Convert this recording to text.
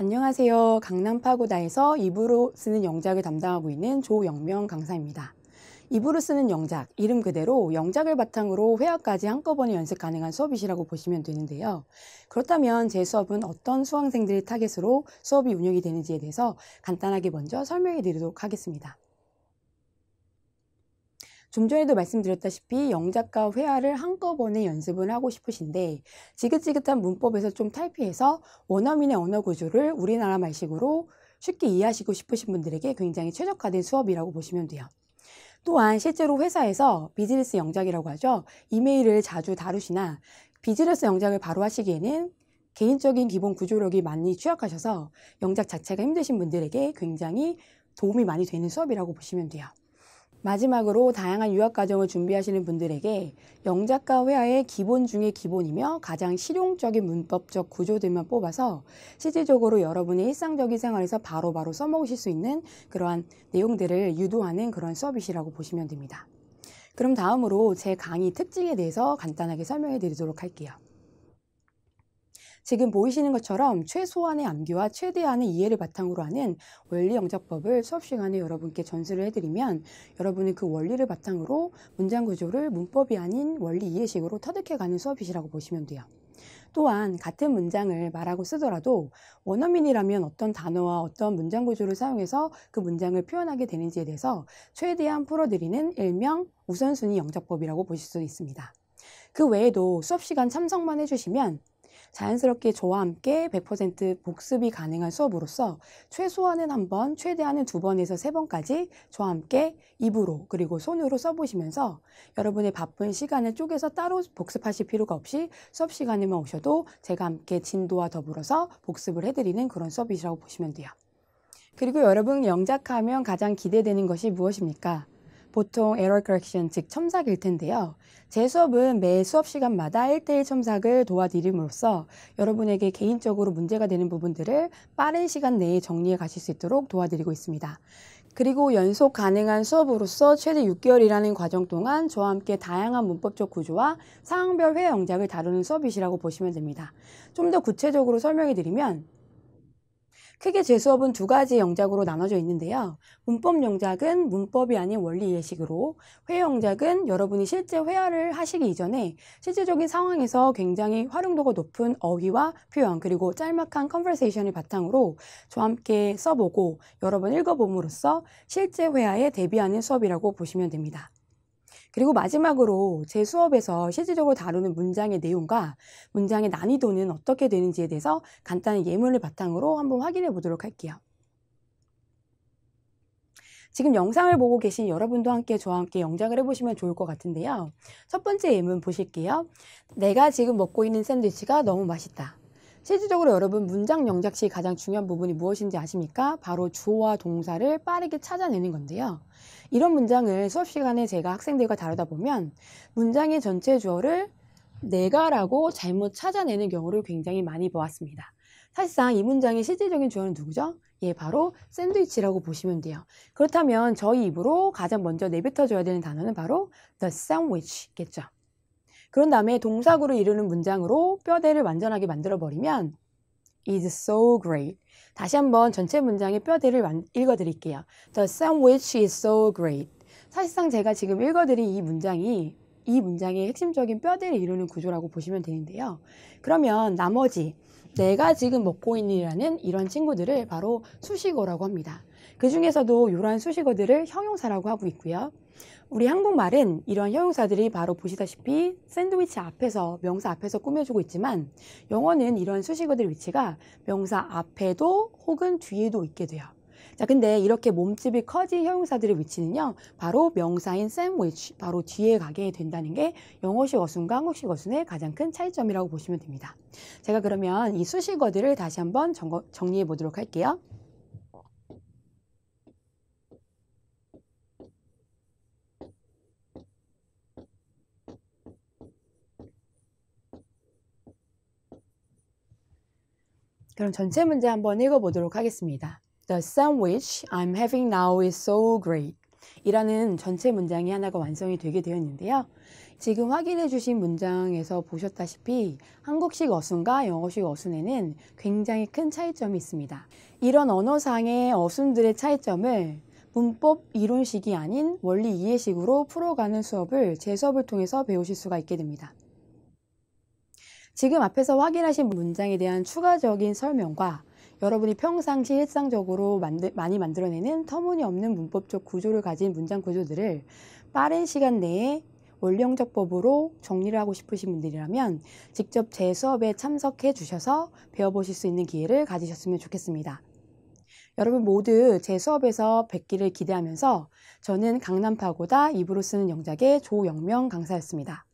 안녕하세요. 강남파고다에서 입으로 쓰는 영작을 담당하고 있는 조영명 강사입니다. 입으로 쓰는 영작, 이름 그대로 영작을 바탕으로 회화까지 한꺼번에 연습 가능한 수업이시라고 보시면 되는데요. 그렇다면 제 수업은 어떤 수강생들을 타겟으로 수업이 운영이 되는지에 대해서 간단하게 먼저 설명해 드리도록 하겠습니다. 좀 전에도 말씀드렸다시피 영작과 회화를 한꺼번에 연습을 하고 싶으신데 지긋지긋한 문법에서 좀 탈피해서 원어민의 언어 구조를 우리나라 말식으로 쉽게 이해하시고 싶으신 분들에게 굉장히 최적화된 수업이라고 보시면 돼요. 또한 실제로 회사에서 비즈니스 영작이라고 하죠. 이메일을 자주 다루시나 비즈니스 영작을 바로 하시기에는 개인적인 기본 구조력이 많이 취약하셔서 영작 자체가 힘드신 분들에게 굉장히 도움이 많이 되는 수업이라고 보시면 돼요. 마지막으로 다양한 유학 과정을 준비하시는 분들에게 영작가 회화의 기본 중의 기본이며 가장 실용적인 문법적 구조들만 뽑아서 실질적으로 여러분의 일상적인 생활에서 바로바로 바로 써먹으실 수 있는 그러한 내용들을 유도하는 그런 수업이시라고 보시면 됩니다. 그럼 다음으로 제 강의 특징에 대해서 간단하게 설명해 드리도록 할게요. 지금 보이시는 것처럼 최소한의 암기와 최대한의 이해를 바탕으로 하는 원리 영작법을 수업 시간에 여러분께 전수를 해드리면 여러분은 그 원리를 바탕으로 문장 구조를 문법이 아닌 원리 이해식으로 터득해가는 수업이시라고 보시면 돼요. 또한 같은 문장을 말하고 쓰더라도 원어민이라면 어떤 단어와 어떤 문장 구조를 사용해서 그 문장을 표현하게 되는지에 대해서 최대한 풀어드리는 일명 우선순위 영작법이라고 보실 수 있습니다. 그 외에도 수업 시간 참석만 해주시면 자연스럽게 저와 함께 100% 복습이 가능한 수업으로서 최소한은 한 번, 최대한은 두 번에서 세 번까지 저와 함께 입으로 그리고 손으로 써보시면서 여러분의 바쁜 시간을 쪼개서 따로 복습하실 필요가 없이 수업 시간에만 오셔도 제가 함께 진도와 더불어서 복습을 해드리는 그런 수업이라고 보시면 돼요. 그리고 여러분 영작하면 가장 기대되는 것이 무엇입니까? 보통 에러 c 렉션즉 첨삭일 텐데요. 제 수업은 매 수업 시간마다 1대1 첨삭을 도와드림으로써 여러분에게 개인적으로 문제가 되는 부분들을 빠른 시간 내에 정리해 가실 수 있도록 도와드리고 있습니다. 그리고 연속 가능한 수업으로서 최대 6개월이라는 과정 동안 저와 함께 다양한 문법적 구조와 상황별 회화 영작을 다루는 수업이시라고 보시면 됩니다. 좀 더 구체적으로 설명해 드리면 크게 제 수업은 두 가지 영작으로 나눠져 있는데요. 문법 영작은 문법이 아닌 원리 예식으로, 회화 영작은 여러분이 실제 회화를 하시기 이전에 실제적인 상황에서 굉장히 활용도가 높은 어휘와 표현 그리고 짤막한 컨퍼세이션을 바탕으로 저와 함께 써보고 여러 번 읽어봄으로써 실제 회화에 대비하는 수업이라고 보시면 됩니다. 그리고 마지막으로 제 수업에서 실질적으로 다루는 문장의 내용과 문장의 난이도는 어떻게 되는지에 대해서 간단한 예문을 바탕으로 한번 확인해 보도록 할게요. 지금 영상을 보고 계신 여러분도 함께 저와 함께 영작을 해보시면 좋을 것 같은데요. 첫 번째 예문 보실게요. 내가 지금 먹고 있는 샌드위치가 너무 맛있다. 실질적으로 여러분 문장 영작 시 가장 중요한 부분이 무엇인지 아십니까? 바로 주어와 동사를 빠르게 찾아내는 건데요. 이런 문장을 수업 시간에 제가 학생들과 다루다 보면 문장의 전체 주어를 내가라고 잘못 찾아내는 경우를 굉장히 많이 보았습니다. 사실상 이 문장의 실질적인 주어는 누구죠? 예, 바로 샌드위치라고 보시면 돼요. 그렇다면 저희 입으로 가장 먼저 내뱉어줘야 되는 단어는 바로 the sandwich겠죠. 그런 다음에 동사구를 이루는 문장으로 뼈대를 완전하게 만들어버리면 is so great. 다시 한번 전체 문장의 뼈대를 읽어드릴게요. The sandwich is so great. 사실상 제가 지금 읽어드린 이 문장이 이 문장의 핵심적인 뼈대를 이루는 구조라고 보시면 되는데요. 그러면 나머지 내가 지금 먹고 있는 이라는 이런 친구들을 바로 수식어라고 합니다. 그 중에서도 이러한 수식어들을 형용사라고 하고 있고요. 우리 한국말은 이런 형용사들이 바로 보시다시피 샌드위치 앞에서 명사 앞에서 꾸며주고 있지만 영어는 이런 수식어들 위치가 명사 앞에도 혹은 뒤에도 있게 돼요. 자, 근데 이렇게 몸집이 커진 형용사들의 위치는요, 바로 명사인 샌드위치, 바로 뒤에 가게 된다는 게 영어식 어순과 한국식 어순의 가장 큰 차이점이라고 보시면 됩니다. 제가 그러면 이 수식어들을 다시 한번 정리해 보도록 할게요. 그럼 전체 문제 한번 읽어보도록 하겠습니다. The sun w i c h I'm having now is so great. 이라는 전체 문장이 하나가 완성이 되게 되었는데요. 지금 확인해 주신 문장에서 보셨다시피 한국식 어순과 영어식 어순에는 굉장히 큰 차이점이 있습니다. 이런 언어상의 어순들의 차이점을 문법 이론식이 아닌 원리 이해식으로 풀어가는 수업을 제 수업을 통해서 배우실 수가 있게 됩니다. 지금 앞에서 확인하신 문장에 대한 추가적인 설명과 여러분이 평상시 일상적으로 만들, 많이 만들어내는 터무니없는 문법적 구조를 가진 문장 구조들을 빠른 시간 내에 원령적법으로 정리를 하고 싶으신 분들이라면 직접 제 수업에 참석해 주셔서 배워보실 수 있는 기회를 가지셨으면 좋겠습니다. 여러분 모두 제 수업에서 뵙기를 기대하면서 저는 강남파고다 입으로 쓰는 영작의 조영명 강사였습니다.